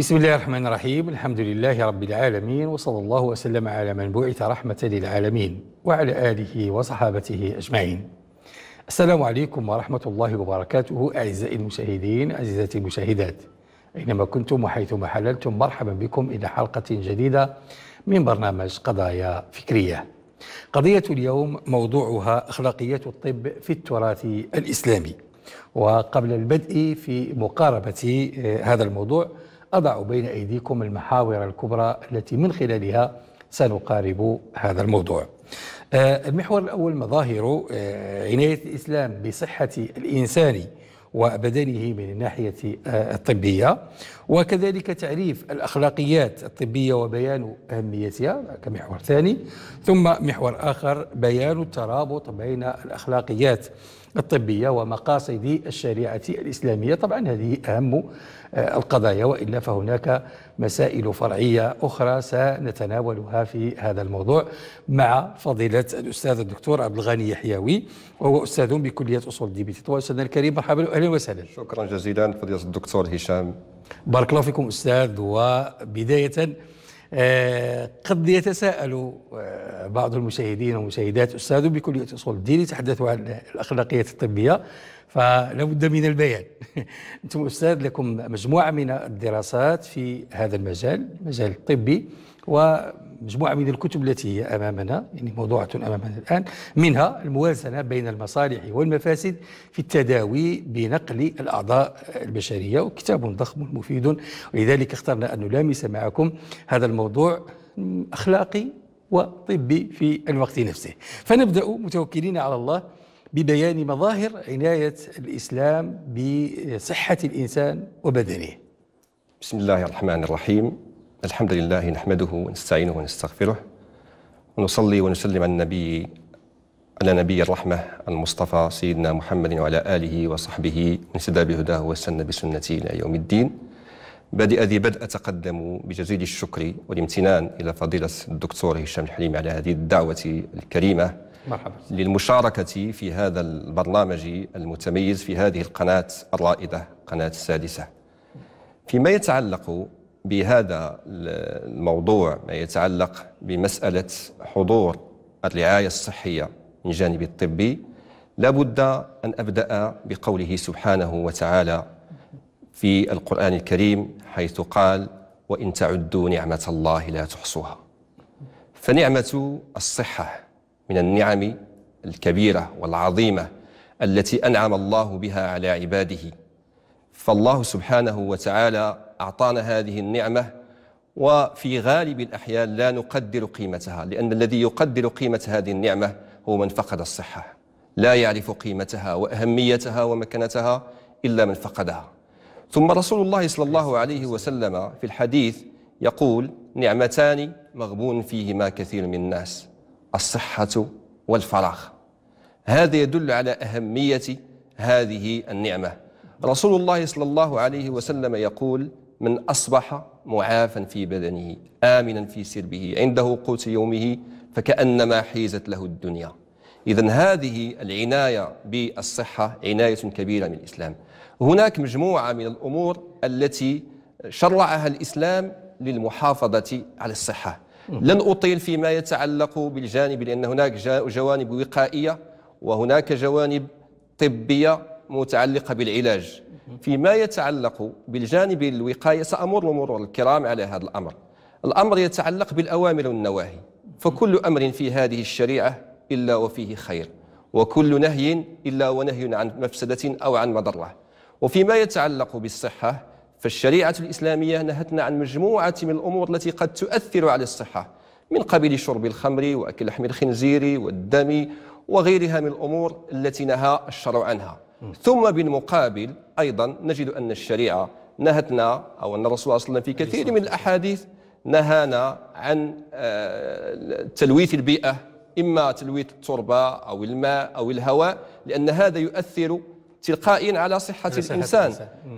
بسم الله الرحمن الرحيم الحمد لله رب العالمين وصلى الله وسلم على من بعث رحمة للعالمين وعلى آله وصحابته أجمعين السلام عليكم ورحمة الله وبركاته أعزائي المشاهدين أعزائي المشاهدات أينما كنتم وحيثما حللتم مرحبا بكم إلى حلقة جديدة من برنامج قضايا فكرية قضية اليوم موضوعها أخلاقيات الطب في التراث الإسلامي وقبل البدء في مقاربة هذا الموضوع أضع بين أيديكم المحاور الكبرى التي من خلالها سنقارب هذا الموضوع آه، المحور الأول مظاهر آه، عناية الإسلام بصحة الإنسان وبدنه من الناحية آه، الطبية وكذلك تعريف الأخلاقيات الطبية وبيان أهميتها كمحور ثاني ثم محور آخر بيان الترابط بين الأخلاقيات الطبية ومقاصد الشريعة الإسلامية طبعا هذه أهم آه، القضايا وإلا فهناك مسائل فرعية أخرى سنتناولها في هذا الموضوع مع فضيلة الأستاذ الدكتور عبد الغني يحيوي وهو أستاذ بكلية أصول الدين بتطوان أستاذنا الكريم مرحبا وأهلا وسهلا شكرا جزيلا فضيلة الدكتور هشام بارك الله فيكم أستاذ وبداية آه، قد يتساءل آه، بعض المشاهدين ومشاهدات أستاذ بكلية أصول الدين يتحدث عن الأخلاقيات الطبية فلا بد من البيان أنتم أستاذ لكم مجموعة من الدراسات في هذا المجال المجال الطبي ومجموعة من الكتب التي هي أمامنا يعني موضوعة أمامنا الآن منها الموازنة بين المصالح والمفاسد في التداوي بنقل الأعضاء البشرية وكتاب ضخم مفيد ولذلك اخترنا أن نلامس معكم هذا الموضوع أخلاقي وطبي في الوقت نفسه فنبدأ متوكلين على الله ببيان مظاهر عناية الإسلام بصحة الإنسان وبدنه بسم الله الرحمن الرحيم الحمد لله نحمده ونستعينه ونستغفره ونصلي ونسلم على النبي على نبي الرحمة المصطفى سيدنا محمد وعلى آله وصحبه من سدى بهداه وسن بسنته إلى يوم الدين بادئ ذي بدء أتقدم بجزيل الشكر والامتنان إلى فضيلة الدكتور هشام الحليم على هذه الدعوة الكريمة مرحبا للمشاركة في هذا البرنامج المتميز في هذه القناة الرائدة قناة السادسة فيما يتعلق بهذا الموضوع ما يتعلق بمسألة حضور الرعاية الصحية من جانب الطبي لابد أن أبدأ بقوله سبحانه وتعالى في القرآن الكريم حيث قال وإن تعدوا نعمة الله لا تحصوها فنعمة الصحة من النعم الكبيرة والعظيمة التي أنعم الله بها على عباده فالله سبحانه وتعالى أعطانا هذه النعمة وفي غالب الأحيان لا نقدر قيمتها لأن الذي يقدر قيمة هذه النعمة هو من فقد الصحة لا يعرف قيمتها وأهميتها ومكانتها إلا من فقدها ثم رسول الله صلى الله عليه وسلم في الحديث يقول نعمتان مغبون فيهما كثير من الناس الصحة والفراغ هذا يدل على أهمية هذه النعمة رسول الله صلى الله عليه وسلم يقول من أصبح معافا في بدنه آمنا في سربه عنده قوت يومه فكأنما حيزت له الدنيا إذا هذه العناية بالصحة عناية كبيرة من الإسلام هناك مجموعة من الأمور التي شرعها الإسلام للمحافظة على الصحة لن أطيل فيما يتعلق بالجانب لأن هناك جوانب وقائية وهناك جوانب طبية متعلقة بالعلاج فيما يتعلق بالجانب الوقاية سأمر مرور الكرام على هذا الأمر الأمر يتعلق بالأوامر والنواهي فكل أمر في هذه الشريعة إلا وفيه خير وكل نهي إلا ونهي عن مفسدة أو عن مضرة وفيما يتعلق بالصحة فالشريعة الإسلامية نهتنا عن مجموعة من الأمور التي قد تؤثر على الصحة من قبيل شرب الخمر وأكل لحم الخنزير والدم وغيرها من الأمور التي نهى الشرع عنها ثم بالمقابل أيضا نجد أن الشريعة نهتنا أو أن الرسول صلى الله عليه وسلم في كثير من الأحاديث نهانا عن آه، تلويث البيئة إما تلويث التربة أو الماء أو الهواء لأن هذا يؤثر تلقائيا على صحة الإنسان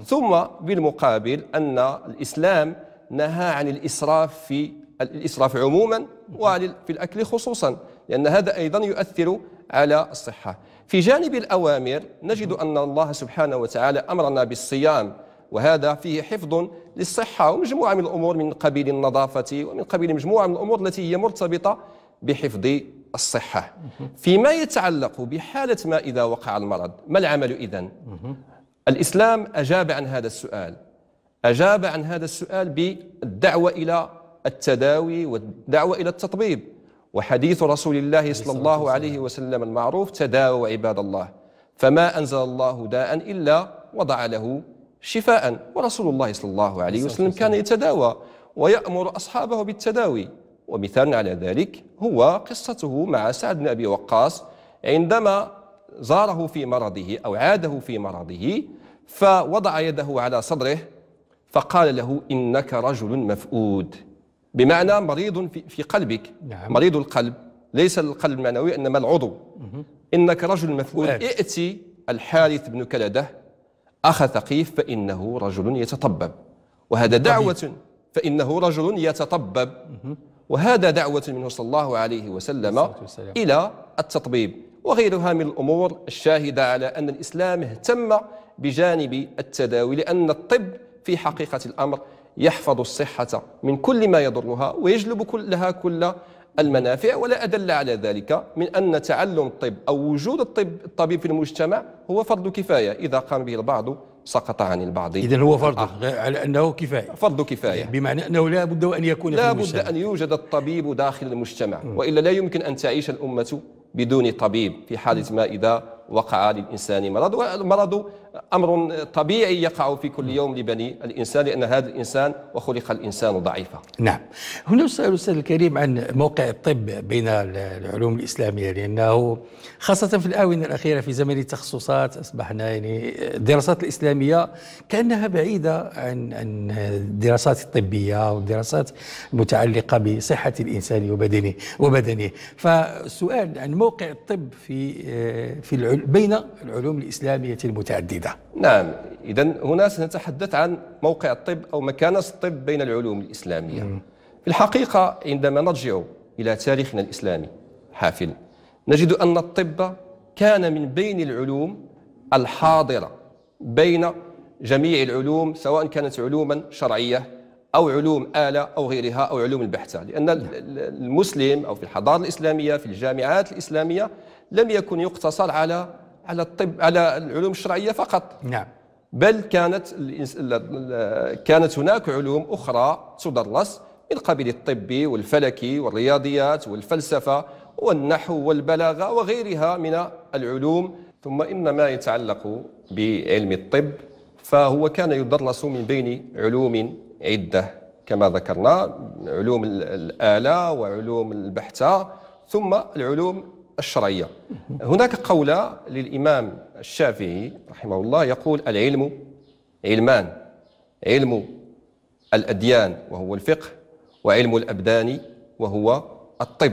ثم بالمقابل أن الإسلام نهى عن الإسراف في الإسراف عموما وفي الأكل خصوصا لأن هذا أيضا يؤثر على الصحة في جانب الأوامر نجد أن الله سبحانه وتعالى أمرنا بالصيام وهذا فيه حفظ للصحة ومجموعة من الأمور من قبيل النظافة ومن قبيل مجموعة من الأمور التي هي مرتبطة بحفظ الصحة فيما يتعلق بحالة ما إذا وقع المرض ما العمل إذن؟ الإسلام أجاب عن هذا السؤال أجاب عن هذا السؤال بالدعوة إلى التداوي والدعوة إلى التطبيب وحديث رسول الله صلى الله عليه وسلم المعروف تداووا عباد الله فما أنزل الله داء إلا وضع له شفاء ورسول الله صلى الله عليه وسلم كان يتداوى ويأمر أصحابه بالتداوي ومثال على ذلك هو قصته مع سعد بن أبي وقاص عندما زاره في مرضه أو عاده في مرضه فوضع يده على صدره فقال له إنك رجل مفؤود بمعنى مريض في قلبك نعم. مريض القلب ليس القلب المعنوي انما العضو مه. انك رجل مسؤول نعم. ائتي الحارث بن كلده اخ ثقيف فانه رجل يتطبب وهذا دعوه فانه رجل يتطبب مه. وهذا دعوه منه صلى الله عليه وسلم الى التطبيب وغيرها من الامور الشاهده على ان الاسلام اهتم بجانب التداوي لان الطب في حقيقه الامر يحفظ الصحة من كل ما يضرها ويجلب لها كل المنافع ولا أدل على ذلك من أن تعلم الطب أو وجود الطب الطبيب في المجتمع هو فرض كفاية إذا قام به البعض سقط عن البعض إذا هو فرض آه. على أنه كفاية فرض كفاية بمعنى أنه لا بد أن يكون لا بد أن يوجد الطبيب داخل المجتمع وإلا لا يمكن أن تعيش الأمة بدون طبيب في حالة ما إذا وقع للإنسان مرض والمرض امر طبيعي يقع في كل يوم لبني الانسان لان هذا الانسان وخلق الانسان ضعيفا. نعم. هنا سؤال استاذ الكريم عن موقع الطب بين العلوم الاسلاميه لانه خاصه في الاونه الاخيره في زمن التخصصات اصبحنا يعني الدراسات الاسلاميه كانها بعيده عن عن الدراسات الطبيه والدراسات المتعلقه بصحه الانسان وبدنه وبدنه. فالسؤال عن موقع الطب في آه، في بين العلوم الاسلاميه المتعدده. الفائدة نعم إذا هنا سنتحدث عن موقع الطب أو مكانة الطب بين العلوم الإسلامية مم. في الحقيقة عندما نرجع إلى تاريخنا الإسلامي حافل نجد أن الطب كان من بين العلوم الحاضرة بين جميع العلوم سواء كانت علوما شرعية أو علوم آلة أو غيرها أو علوم البحثة لأن نعم. المسلم أو في الحضارة الإسلامية في الجامعات الإسلامية لم يكن يقتصر على على الطب على العلوم الشرعيه فقط نعم بل كانت كانت هناك علوم اخرى تدرس من قبيل الطبي والفلكي والرياضيات والفلسفه والنحو والبلاغه وغيرها من العلوم ثم ان ما يتعلق بعلم الطب فهو كان يدرس من بين علوم عده كما ذكرنا علوم الاله وعلوم البحثه ثم العلوم الشرعية هناك قولة للإمام الشافعي رحمه الله يقول العلم علمان علم الأديان وهو الفقه وعلم الأبدان وهو الطب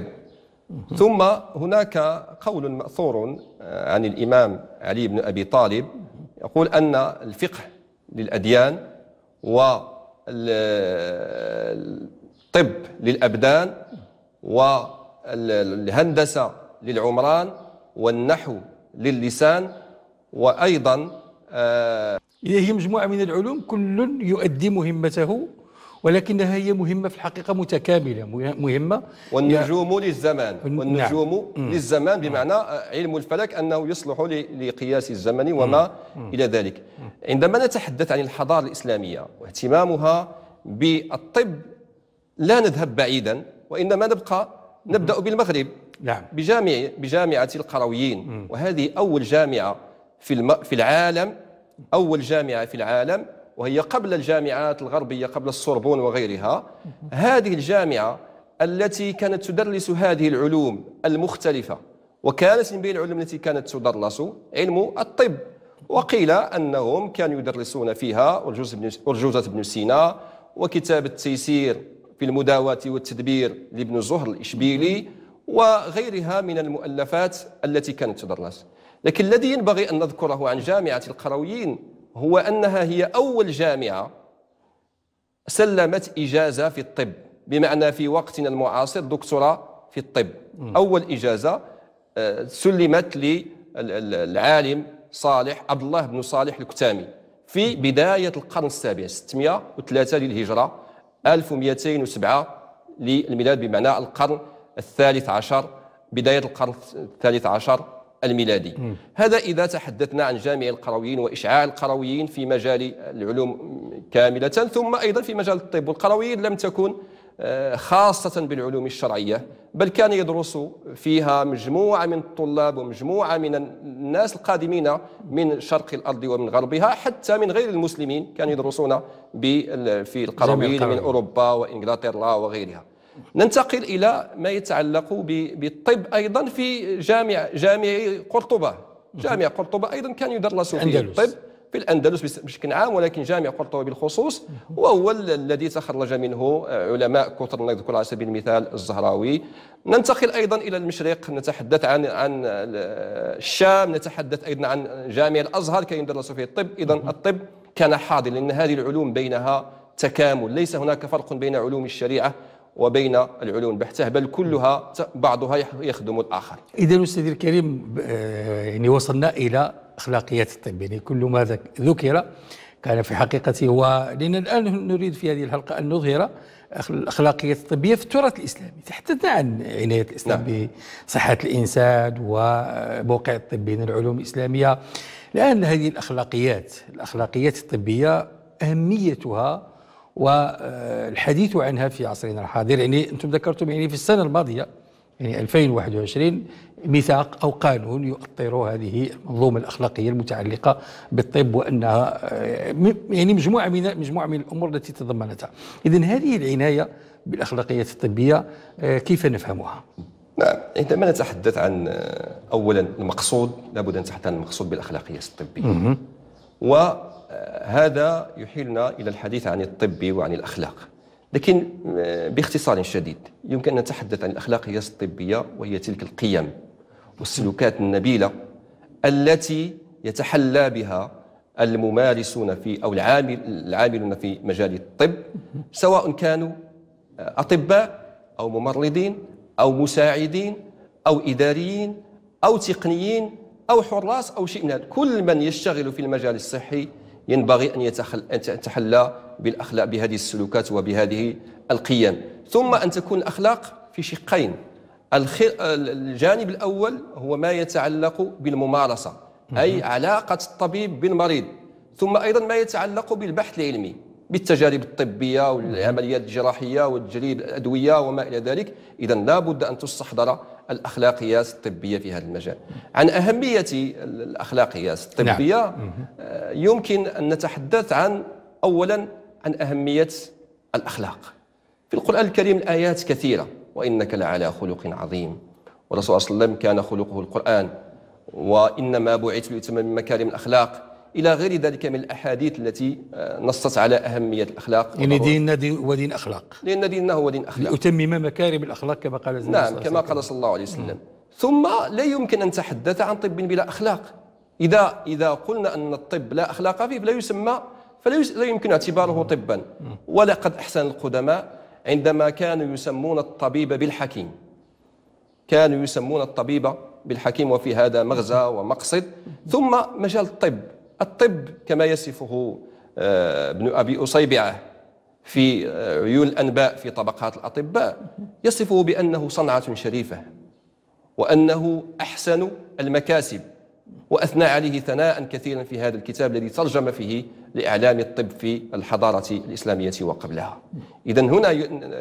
ثم هناك قول مأثور آه، عن الإمام علي بن أبي طالب يقول أن الفقه للأديان والطب آه، للأبدان والهندسة للعمران والنحو للسان وأيضا آه هي مجموعة من العلوم كل يؤدي مهمته ولكنها هي مهمة في الحقيقة متكاملة مهمة والنجوم للزمان نعم. والنجوم نعم. للزمان بمعنى آه، علم الفلك أنه يصلح لقياس الزمن وما إلى ذلك عندما نتحدث عن الحضارة الإسلامية واهتمامها بالطب لا نذهب بعيدا وإنما نبقى نبدأ بالمغرب نعم بجامع بجامعة القرويين وهذه أول جامعة في الم... في العالم أول جامعة في العالم وهي قبل الجامعات الغربية قبل السوربون وغيرها هذه الجامعة التي كانت تدرس هذه العلوم المختلفة وكانت من بين العلوم التي كانت تدرس علم الطب وقيل أنهم كانوا يدرسون فيها أرجوزة بن سينا وكتاب التيسير في المداواة والتدبير لابن زهر الإشبيلي وغيرها من المؤلفات التي كانت تدرس لكن الذي ينبغي أن نذكره عن جامعة القرويين هو أنها هي أول جامعة سلمت إجازة في الطب بمعنى في وقتنا المعاصر دكتوراه في الطب أول إجازة آه، سلمت للعالم صالح عبد الله بن صالح الكتامي في بداية القرن السابع 603 للهجرة 1207 للميلاد بمعنى القرن الثالث عشر بداية القرن الثالث عشر الميلادي م. هذا إذا تحدثنا عن جامع القرويين وإشعاع القرويين في مجال العلوم كاملة ثم أيضا في مجال الطب والقرويين لم تكن آه، خاصة بالعلوم الشرعية بل كان يدرس فيها مجموعة من الطلاب ومجموعة من الناس القادمين من شرق الأرض ومن غربها حتى من غير المسلمين كانوا يدرسون في القرويين من أوروبا وإنجلترا وغيرها ننتقل الى ما يتعلق بالطب ايضا في جامع جامع قرطبه جامع قرطبه ايضا كان يدرس فيه الطب في الاندلس بشكل عام ولكن جامع قرطبه بالخصوص وهو الذي تخرج منه آه، علماء كثر نذكر على سبيل المثال الزهراوي ننتقل ايضا الى المشرق نتحدث عن عن الشام نتحدث ايضا عن جامع الازهر كان يدرس فيه الطب اذا الطب كان حاضر لان هذه العلوم بينها تكامل ليس هناك فرق بين علوم الشريعه وبين العلوم البحثة بل كلها بعضها يخدم الآخر إذا أستاذ الكريم آه، يعني وصلنا إلى أخلاقيات الطب يعني كل ما ذكر كان في حقيقته هو لأن الآن نريد في هذه الحلقة أن نظهر الأخلاقيات الطبية في التراث الإسلامي تحدثنا عن عناية الإسلام نعم. بصحة الإنسان وموقع الطب بين العلوم الإسلامية الآن هذه الأخلاقيات الأخلاقيات الطبية أهميتها والحديث عنها في عصرنا الحاضر يعني انتم ذكرتم يعني في السنه الماضيه يعني 2021 ميثاق او قانون يؤطر هذه المنظومه الاخلاقيه المتعلقه بالطب وانها آه، يعني مجموعه من مجموعه من الامور التي تضمنتها. اذا هذه العنايه بالاخلاقيات الطبيه آه، كيف نفهمها؟ نعم عندما نتحدث عن آه، اولا المقصود لابد ان نتحدث عن المقصود بالاخلاقيات الطبيه. و هذا يحيلنا إلى الحديث عن الطب وعن الأخلاق لكن آه، باختصار شديد يمكن أن نتحدث عن الاخلاق هي الطبية وهي تلك القيم والسلوكات النبيلة التي يتحلى بها الممارسون في أو العامل العاملون في مجال الطب سواء كانوا آه، أطباء أو ممرضين أو مساعدين أو إداريين أو تقنيين أو حراس أو شيء من هذا كل من يشتغل في المجال الصحي ينبغي أن يتحلى بالأخلاق بهذه السلوكات وبهذه القيم ثم أن تكون الأخلاق في شقين الجانب الأول هو ما يتعلق بالممارسة أي علاقة الطبيب بالمريض ثم أيضا ما يتعلق بالبحث العلمي بالتجارب الطبيه والعمليات الجراحيه والتجريد الادويه وما الى ذلك اذا لابد ان تستحضر الاخلاقيات الطبيه في هذا المجال عن اهميه الاخلاقيات الطبيه نعم. آه، يمكن ان نتحدث عن اولا عن اهميه الاخلاق في القران الكريم الايات كثيره وانك لعلى خلق عظيم والرسول صلى الله عليه وسلم كان خلقه القران وانما بعثت لأتمم مكارم الاخلاق الى غير ذلك من الاحاديث التي آه، نصت على اهميه الاخلاق يعني ديننا دين ودين اخلاق لان ديننا هو دين اخلاق لاتمم مكارم الاخلاق كما قال نعم كما قال صلى الله عليه وسلم ثم لا يمكن ان نتحدث عن طب بلا اخلاق اذا اذا قلنا ان الطب لا اخلاق فيه فلا يسمى فلا يمكن اعتباره طبا ولقد احسن القدماء عندما كانوا يسمون الطبيب بالحكيم كانوا يسمون الطبيب بالحكيم وفي هذا مغزى ومقصد ثم مجال الطب الطب كما يصفه آه، ابن أبي أصيبعة في آه، عيون الأنباء في طبقات الأطباء يصفه بأنه صنعة شريفة وأنه أحسن المكاسب وأثنى عليه ثناء كثيرا في هذا الكتاب الذي ترجم فيه لإعلام الطب في الحضارة الإسلامية وقبلها إذا هنا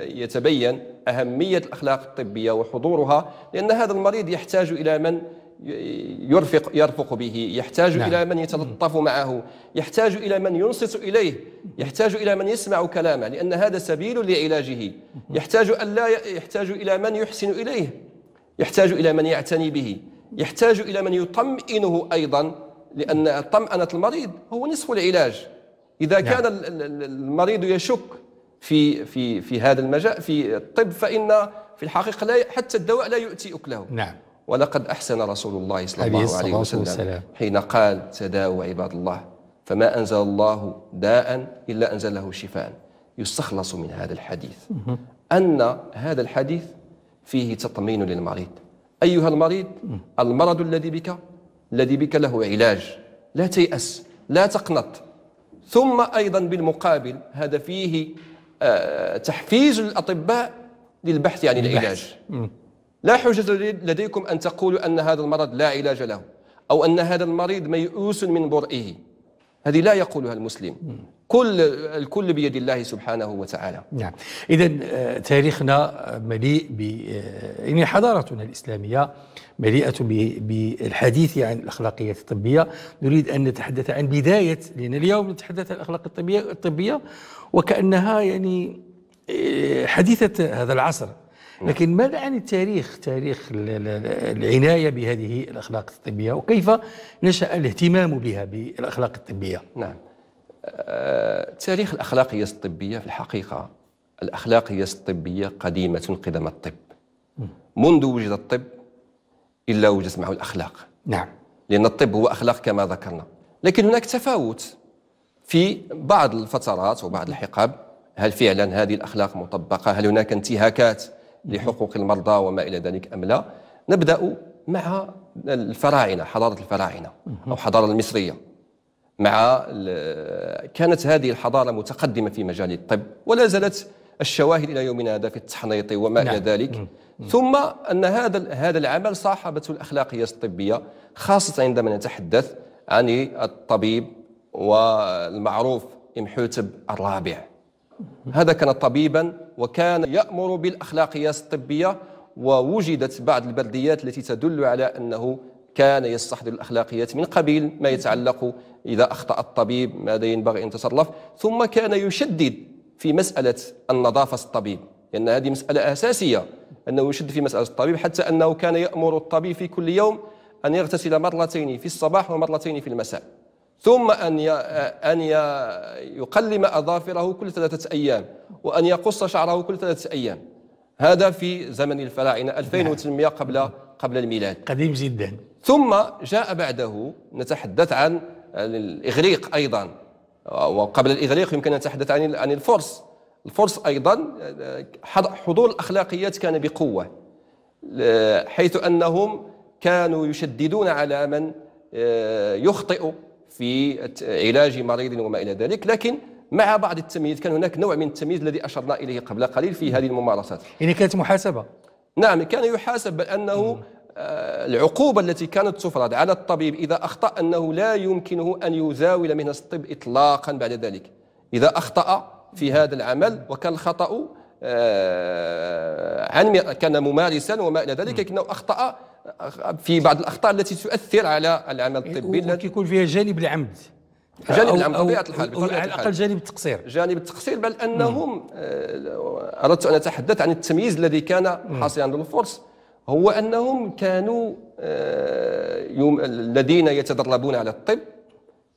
يتبين أهمية الأخلاق الطبية وحضورها لأن هذا المريض يحتاج إلى من يرفق يرفق به يحتاج نعم. إلى من يتلطف معه يحتاج إلى من ينصت إليه يحتاج إلى من يسمع كلامه لأن هذا سبيل لعلاجه يحتاج أن لا يحتاج إلى من يحسن إليه يحتاج إلى من يعتني به يحتاج إلى من يطمئنه أيضا لأن طمأنة المريض هو نصف العلاج إذا نعم. كان المريض يشك في في في هذا المجال في الطب فإن في الحقيقة لا حتى الدواء لا يؤتي أكله نعم ولقد أحسن رسول الله صلى الله عليه وسلم والسلام. حين قال تداووا عباد الله فما أنزل الله داء إلا أنزله شفاء يستخلص من هذا الحديث أن هذا الحديث فيه تطمين للمريض أيها المريض المرض الذي بك الذي بك له علاج لا تيأس لا تقنط ثم أيضا بالمقابل هذا فيه آه، تحفيز الأطباء للبحث عن العلاج لا حجة لديكم أن تقولوا أن هذا المرض لا علاج له أو أن هذا المريض ميؤوس من برئه هذه لا يقولها المسلم كل الكل بيد الله سبحانه وتعالى نعم إذا آه، تاريخنا آه، مليء ب آه، يعني حضارتنا الإسلامية مليئة بالحديث عن الأخلاقيات الطبية نريد أن نتحدث عن بداية لأن اليوم نتحدث عن الأخلاق الطبية الطبية وكأنها يعني حديثة هذا العصر لكن ماذا عن التاريخ تاريخ العناية بهذه الأخلاق الطبية وكيف نشأ الاهتمام بها بالأخلاق الطبية نعم آه، تاريخ الأخلاقية الطبية في الحقيقة الأخلاقية الطبية قديمة قدم الطب منذ وجد الطب إلا وجدت معه الأخلاق نعم لأن الطب هو أخلاق كما ذكرنا لكن هناك تفاوت في بعض الفترات وبعض الحقب هل فعلا هذه الأخلاق مطبقة هل هناك انتهاكات لحقوق المرضى وما الى ذلك ام لا نبدا مع الفراعنه حضاره الفراعنه او الحضاره المصريه مع كانت هذه الحضاره متقدمه في مجال الطب ولا زالت الشواهد الى يومنا هذا في التحنيط وما الى نعم. ذلك ثم ان هذا هذا العمل صاحبته الاخلاقيه الطبيه خاصه عندما نتحدث عن الطبيب والمعروف امحوتب الرابع هذا كان طبيبا وكان يأمر بالأخلاقيات الطبية ووجدت بعض البلديات التي تدل على أنه كان يستحضر الأخلاقيات من قبيل ما يتعلق إذا أخطأ الطبيب ماذا ينبغي أن يتصرف ثم كان يشدد في مسألة النظافة الطبيب لأن هذه مسألة أساسية أنه يشد في مسألة الطبيب حتى أنه كان يأمر الطبيب في كل يوم أن يغتسل مرتين في الصباح ومرتين في المساء ثم أن أن يقلم أظافره كل ثلاثة أيام وأن يقص شعره كل ثلاثة أيام هذا في زمن الفراعنة 2800 نعم. قبل قبل الميلاد قديم جدا ثم جاء بعده نتحدث عن الإغريق أيضا وقبل الإغريق يمكن أن نتحدث عن عن الفرس الفرس أيضا حضور الأخلاقيات كان بقوة حيث أنهم كانوا يشددون على من آه، يخطئ في علاج مريض وما إلى ذلك لكن مع بعض التمييز كان هناك نوع من التمييز الذي أشرنا إليه قبل قليل في هذه الممارسات يعني كانت محاسبة نعم كان يحاسب بانه آه، العقوبة التي كانت تفرض على الطبيب إذا أخطأ أنه لا يمكنه أن يزاول مهنة الطب إطلاقا بعد ذلك إذا أخطأ في هذا العمل وكان الخطأ آه، عن كان ممارسا وما الى ذلك لكنه اخطا في بعض الاخطاء التي تؤثر على العمل إيه، الطبي التي يكون فيها جانب العمد جانب العمد بطبيعه الحال على الاقل جانب التقصير جانب التقصير بل انهم آه، اردت ان اتحدث عن التمييز الذي كان حاصلا عند الفرس هو انهم كانوا آه، الذين يتدربون على الطب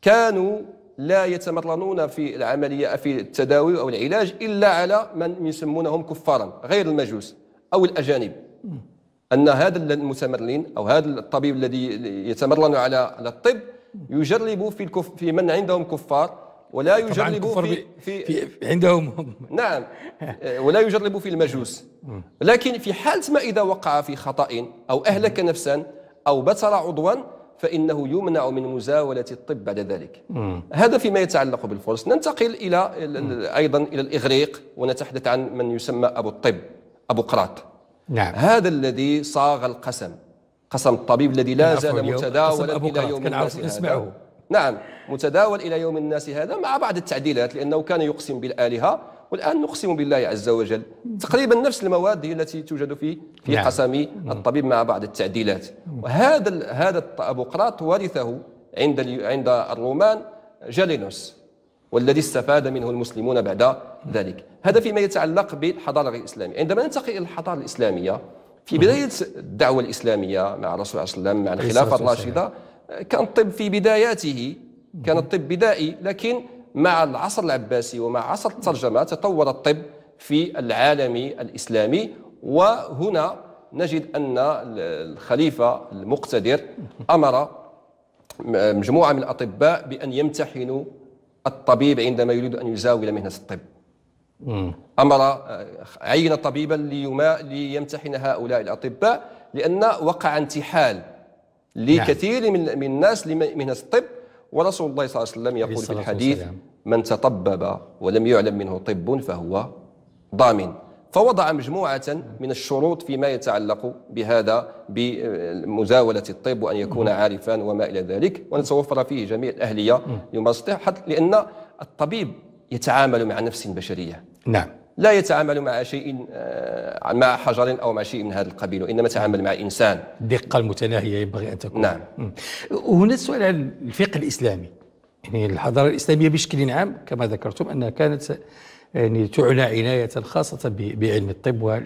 كانوا لا يتمرنون في العملية في التداوي أو العلاج إلا على من يسمونهم كفارا غير المجوس أو الأجانب أن هذا المتمرن أو هذا الطبيب الذي يتمرن على على الطب يجرب في الكف في من عندهم كفار ولا يجرب في, في, في عندهم نعم ولا يجرب في المجوس لكن في حالة ما إذا وقع في خطأ أو أهلك نفسا أو بتر عضوا فإنه يمنع من مزاولة الطب بعد ذلك مم. هذا فيما يتعلق بالفرس ننتقل إلى أيضا إلى الإغريق ونتحدث عن من يسمى أبو الطب أبو قراط نعم. هذا الذي صاغ القسم قسم الطبيب الذي لا زال متداولا إلى يوم الناس نسمعه نعم متداول إلى يوم الناس هذا مع بعض التعديلات لأنه كان يقسم بالآلهة والان نقسم بالله عز وجل تقريبا نفس المواد هي التي توجد في في نعم. قسم الطبيب مع بعض التعديلات وهذا هذا ابوقراط ورثه عند عند الرومان جالينوس والذي استفاد منه المسلمون بعد ذلك هذا فيما يتعلق بالحضاره الاسلاميه عندما ننتقل الى الحضاره الاسلاميه في بدايه الدعوه الاسلاميه مع الرسول صلى الله عليه وسلم مع الخلافه الراشده كان الطب في بداياته كان الطب بدائي لكن مع العصر العباسي ومع عصر الترجمة تطور الطب في العالم الإسلامي وهنا نجد أن الخليفة المقتدر أمر مجموعة من الأطباء بأن يمتحنوا الطبيب عندما يريد أن يزاول مهنة الطب أمر آه، عين طبيبا ليمتحن هؤلاء الأطباء لأن وقع انتحال نعم. لكثير من الناس لمهنة الطب ورسول الله صلى الله عليه وسلم يقول في الحديث من تطبب ولم يعلم منه طب فهو ضامن فوضع مجموعة من الشروط فيما يتعلق بهذا بمزاولة الطب وأن يكون عارفا وما إلى ذلك ونتوفر فيه جميع الأهلية لممارسته حتى لأن الطبيب يتعامل مع نفس بشرية نعم لا يتعامل مع شيء آه، مع حجر او مع شيء من هذا القبيل وانما تعامل مع انسان الدقه المتناهيه ينبغي ان تكون نعم هنا السؤال عن الفقه الاسلامي يعني الحضاره الاسلاميه بشكل عام كما ذكرتم انها كانت يعني تعنى عناية خاصة بعلم الطب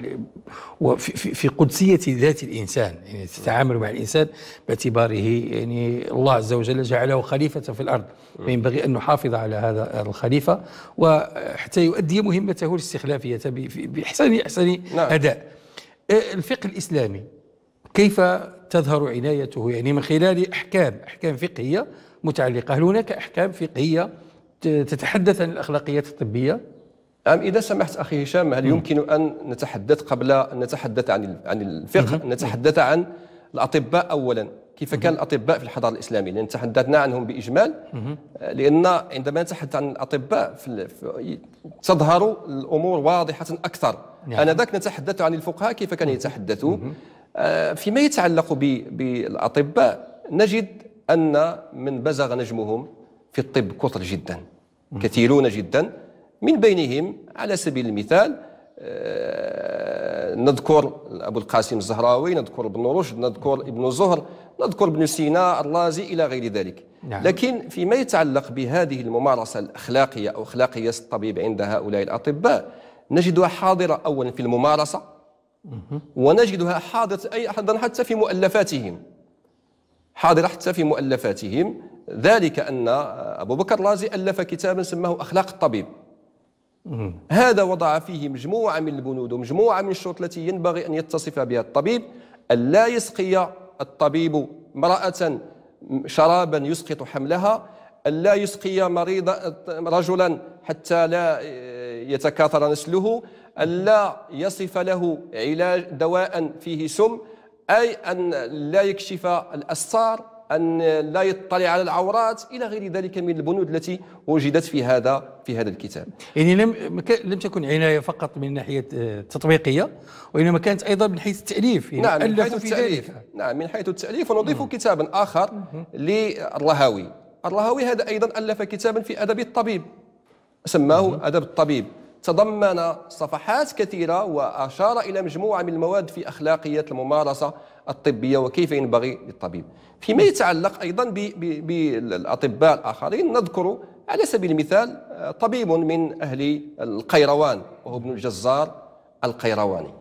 وفي قدسية ذات الإنسان يعني تتعامل مع الإنسان باعتباره يعني الله عز وجل جعله خليفة في الأرض فينبغي أن نحافظ على هذا الخليفة وحتى يؤدي مهمته الاستخلافية بإحسن أحسن نعم. أداء الفقه الإسلامي كيف تظهر عنايته يعني من خلال أحكام أحكام فقهية متعلقة هل هناك أحكام فقهية تتحدث عن الأخلاقيات الطبية نعم إذا سمحت أخي هشام هل يمكن أن نتحدث قبل أن نتحدث عن عن الفقه نتحدث عن الأطباء أولا كيف كان الأطباء في الحضارة الإسلامية لأن تحدثنا عنهم بإجمال آه، لأن عندما نتحدث عن الأطباء في تظهر الأمور واضحة أكثر انا نعم. آنذاك نتحدث عن الفقهاء كيف كانوا يتحدثوا آه، فيما يتعلق بالأطباء نجد أن من بزغ نجمهم في الطب كثر جدا كثيرون جدا من بينهم على سبيل المثال آه، نذكر أبو القاسم الزهراوي نذكر ابن رشد نذكر ابن زهر نذكر ابن سينا الرازي إلى غير ذلك نعم. لكن فيما يتعلق بهذه الممارسة الأخلاقية أو أخلاقية الطبيب عند هؤلاء الأطباء نجدها حاضرة أولا في الممارسة ونجدها حاضرة أيضا حتى في مؤلفاتهم حاضرة حتى في مؤلفاتهم ذلك أن أبو بكر الرازي ألف كتابا سماه أخلاق الطبيب هذا وضع فيه مجموعة من البنود ومجموعة من الشروط التي ينبغي أن يتصف بها الطبيب ألا يسقي الطبيب امرأة شرابا يسقط حملها ألا يسقي مريض رجلا حتى لا يتكاثر نسله ألا يصف له علاج دواء فيه سم أي أن لا يكشف الأسار أن لا يطلع على العورات إلى غير ذلك من البنود التي وجدت في هذا في هذا الكتاب يعني لم لم تكن عناية فقط من ناحية التطبيقية آه، وإنما كانت أيضا من حيث التأليف يعني نعم من حيث التأليف ذلك. نعم من حيث التأليف ونضيف كتابا آخر للرهاوي الرهاوي هذا أيضا ألف كتابا في أدب الطبيب سماه أدب الطبيب تضمن صفحات كثيرة وأشار إلى مجموعة من المواد في أخلاقية الممارسة الطبية وكيف ينبغي للطبيب فيما يتعلق أيضا بالأطباء الآخرين نذكر على سبيل المثال آه، طبيب من أهل القيروان وهو ابن الجزار القيرواني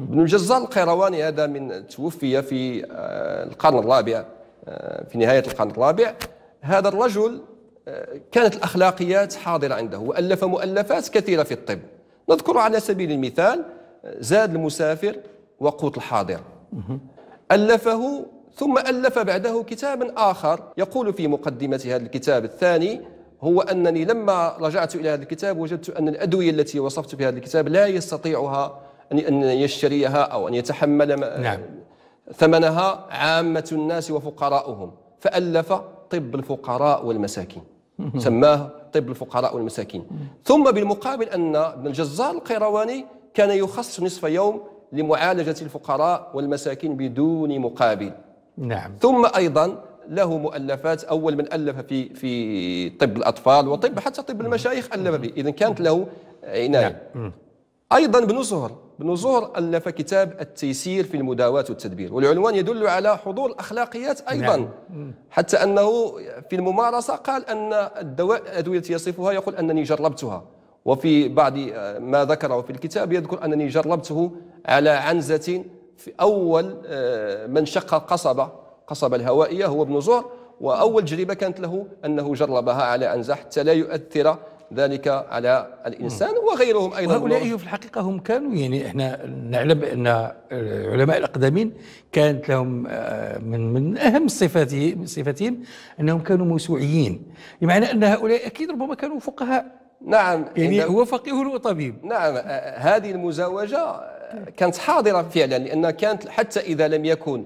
ابن الجزار القيرواني هذا من توفي في آه، القرن الرابع آه، في نهاية القرن الرابع هذا الرجل كانت الأخلاقيات حاضرة عنده وألف مؤلفات كثيرة في الطب نذكر على سبيل المثال زاد المسافر وقوت الحاضر ألفه ثم ألف بعده كتابا آخر يقول في مقدمة هذا الكتاب الثاني هو أنني لما رجعت إلى هذا الكتاب وجدت أن الأدوية التي وصفت في هذا الكتاب لا يستطيعها أن يشتريها أو أن يتحمل نعم. ثمنها عامة الناس وفقراؤهم فألف طب الفقراء والمساكين سماه طب الفقراء والمساكين ثم بالمقابل أن ابن الجزار القيرواني كان يخصص نصف يوم لمعالجة الفقراء والمساكين بدون مقابل نعم ثم أيضا له مؤلفات أول من ألف في في طب الأطفال وطب حتى طب المشايخ ألف به إذا كانت له عناية نعم. أيضا ابن زهر ابن زهر ألف كتاب التيسير في المداواة والتدبير والعنوان يدل على حضور الأخلاقيات نعم. أيضا نعم. حتى أنه في الممارسة قال أن الدواء الأدوية يصفها يقول أنني جربتها وفي بعض آه، ما ذكره في الكتاب يذكر أنني جربته على عنزة في أول آه، من شق القصبة قصبة الهوائية هو ابن زهر وأول تجربة كانت له أنه جربها على عنزة حتى لا يؤثر ذلك على الإنسان وغيرهم أيضا هؤلاء في الحقيقة هم كانوا يعني احنا نعلم أن العلماء الأقدمين كانت لهم آه، من من أهم صفاتهم صفاتهم أنهم كانوا موسوعيين بمعنى أن هؤلاء أكيد ربما كانوا فقهاء نعم يعني هو فقيه وطبيب نعم آه، هذه المزاوجة كانت حاضرة فعلا لأن كانت حتى إذا لم يكن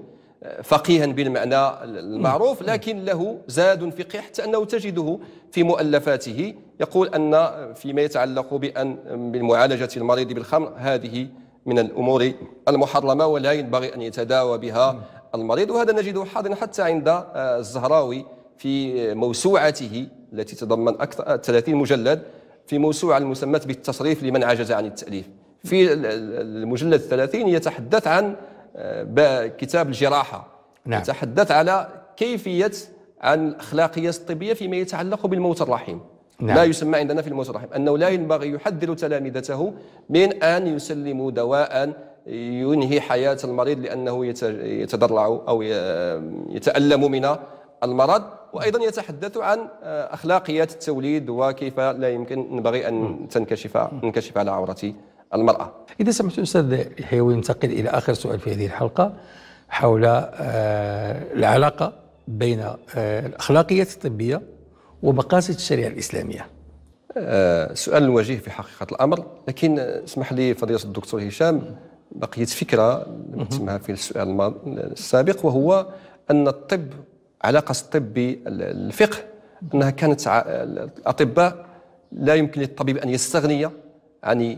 فقيها بالمعنى المعروف لكن له زاد فقهي حتى أنه تجده في مؤلفاته يقول أن فيما يتعلق بأن بمعالجه المريض بالخمر هذه من الأمور المحرمة ولا ينبغي أن يتداوى بها المريض وهذا نجده حاضرا حتى عند الزهراوي في موسوعته التي تضمن أكثر 30 مجلد في موسوعة المسمات بالتصريف لمن عجز عن التأليف في المجلد 30 يتحدث عن كتاب الجراحه نعم. تحدث على كيفيه عن الاخلاقيه الطبيه فيما يتعلق بالموت الرحيم نعم. لا يسمى عندنا في الموت الرحيم انه لا ينبغي يحذر تلامذته من ان يسلموا دواء ينهي حياه المريض لانه يتضرع او يتالم من المرض وايضا يتحدث عن اخلاقيات التوليد وكيف لا يمكن ينبغي ان تنكشف انكشف على عورتي المرأة إذا سمحت أستاذ الحيوي ننتقل إلى آخر سؤال في هذه الحلقة حول آه، العلاقة بين آه، الأخلاقيات الطبية ومقاصد الشريعة الإسلامية آه، سؤال وجيه في حقيقة الأمر لكن اسمح لي فضيلة الدكتور هشام بقيت فكرة نسمها في السؤال السابق وهو أن الطب علاقة الطب بالفقه أنها كانت الأطباء لا يمكن للطبيب أن يستغني عن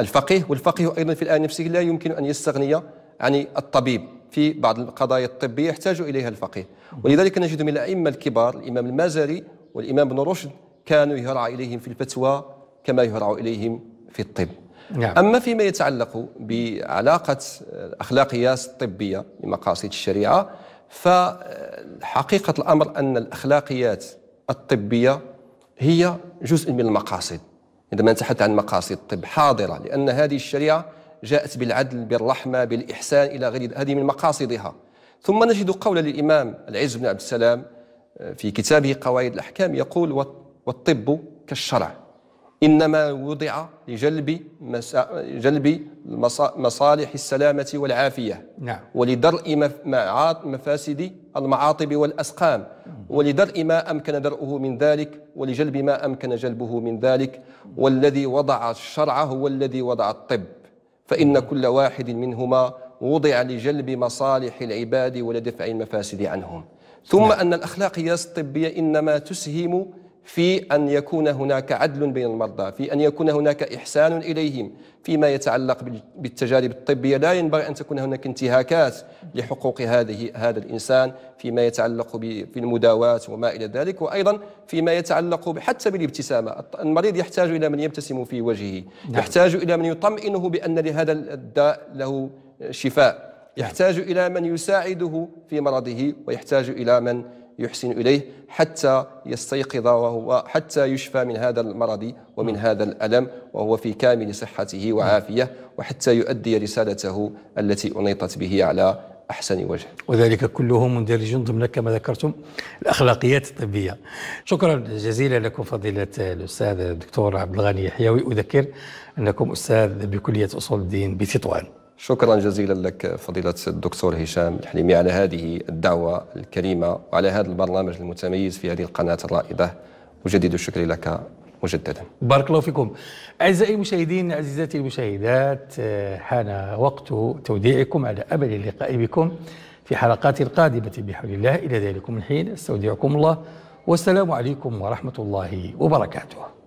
الفقيه والفقيه أيضا في الآن نفسه لا يمكن أن يستغني عن الطبيب في بعض القضايا الطبية يحتاج إليها الفقيه ولذلك نجد من الأئمة الكبار الإمام المازري والإمام ابن رشد كانوا يهرع إليهم في الفتوى كما يهرع إليهم في الطب نعم. أما فيما يتعلق بعلاقة الأخلاقيات الطبية بمقاصد الشريعة فحقيقة الأمر أن الأخلاقيات الطبية هي جزء من المقاصد عندما نتحدث عن مقاصد الطب حاضرة لأن هذه الشريعة جاءت بالعدل بالرحمة بالإحسان إلى غير هذه من مقاصدها ثم نجد قول للامام العز بن عبد السلام آه، في كتابه قواعد الأحكام يقول والطب كالشرع إنما وضع لجلب مسا... جلب المصا... مصالح السلامة والعافية نعم. ولدرء مف... مفاسد المعاطب والأسقام ولدرء ما أمكن درؤه من ذلك ولجلب ما أمكن جلبه من ذلك والذي وضع الشرع هو الذي وضع الطب فإن كل واحد منهما وضع لجلب مصالح العباد ولدفع المفاسد عنهم ثم نعم. أن الأخلاقيات الطبية إنما تسهم في أن يكون هناك عدل بين المرضى في أن يكون هناك إحسان إليهم فيما يتعلق بالتجارب الطبية لا ينبغي أن تكون هناك انتهاكات لحقوق هذه هذا الإنسان فيما يتعلق بالمداواة وما إلى ذلك وأيضا فيما يتعلق حتى بالابتسامة المريض يحتاج إلى من يبتسم في وجهه نعم. يحتاج إلى من يطمئنه بأن لهذا الداء له شفاء يحتاج إلى من يساعده في مرضه ويحتاج إلى من يحسن إليه حتى يستيقظ وهو حتى يشفى من هذا المرض ومن هذا الألم وهو في كامل صحته وعافية وحتى يؤدي رسالته التي أنيطت به على أحسن وجه وذلك كله مندرج ضمن كما ذكرتم الأخلاقيات الطبية شكرا جزيلا لكم فضيلة الأستاذ الدكتور عبد الغني حيوي أذكر أنكم أستاذ بكلية أصول الدين بتطوان شكرا جزيلا لك فضيلة الدكتور هشام الحليمي على هذه الدعوة الكريمة وعلى هذا البرنامج المتميز في هذه القناة الرائدة وجديد الشكر لك مجددا بارك الله فيكم أعزائي المشاهدين عزيزاتي المشاهدات حان وقت توديعكم على أمل اللقاء بكم في حلقات القادمة بحول الله إلى ذلك من حين استودعكم الله والسلام عليكم ورحمة الله وبركاته